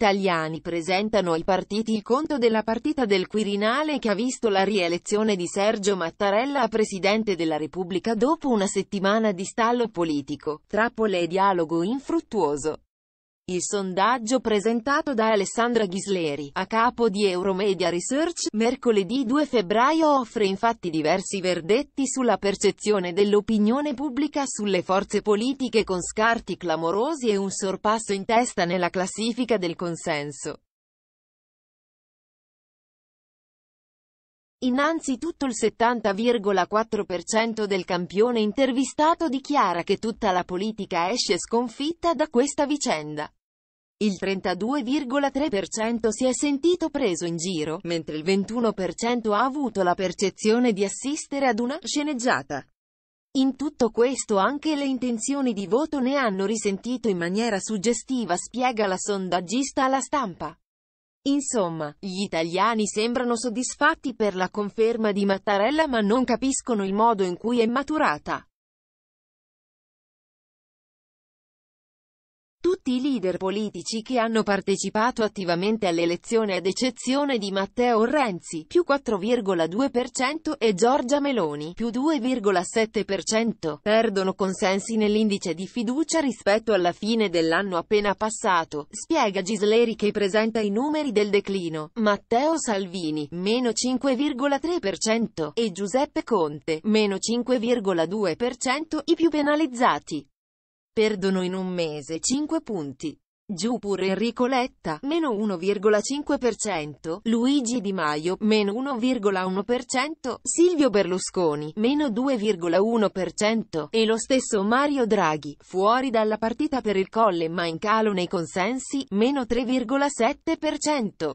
italiani presentano ai partiti il conto della partita del Quirinale che ha visto la rielezione di Sergio Mattarella a Presidente della Repubblica dopo una settimana di stallo politico, trappole e dialogo infruttuoso. Il sondaggio presentato da Alessandra Ghisleri, a capo di Euromedia Research, mercoledì 2 febbraio offre infatti diversi verdetti sulla percezione dell'opinione pubblica sulle forze politiche con scarti clamorosi e un sorpasso in testa nella classifica del consenso. Innanzitutto il 70,4% del campione intervistato dichiara che tutta la politica esce sconfitta da questa vicenda. Il 32,3% si è sentito preso in giro, mentre il 21% ha avuto la percezione di assistere ad una sceneggiata. In tutto questo anche le intenzioni di voto ne hanno risentito in maniera suggestiva spiega la sondaggista alla stampa. Insomma, gli italiani sembrano soddisfatti per la conferma di Mattarella ma non capiscono il modo in cui è maturata. tutti i leader politici che hanno partecipato attivamente all'elezione ad eccezione di Matteo Renzi, più 4,2% e Giorgia Meloni, più 2,7%, perdono consensi nell'indice di fiducia rispetto alla fine dell'anno appena passato, spiega Gisleri che presenta i numeri del declino. Matteo Salvini, meno 5,3%, e Giuseppe Conte, meno 5,2%, i più penalizzati perdono in un mese 5 punti. Giù pure Enrico Letta, meno 1,5%, Luigi Di Maio, meno 1,1%, Silvio Berlusconi, meno 2,1% e lo stesso Mario Draghi, fuori dalla partita per il colle ma in calo nei consensi, meno 3,7%.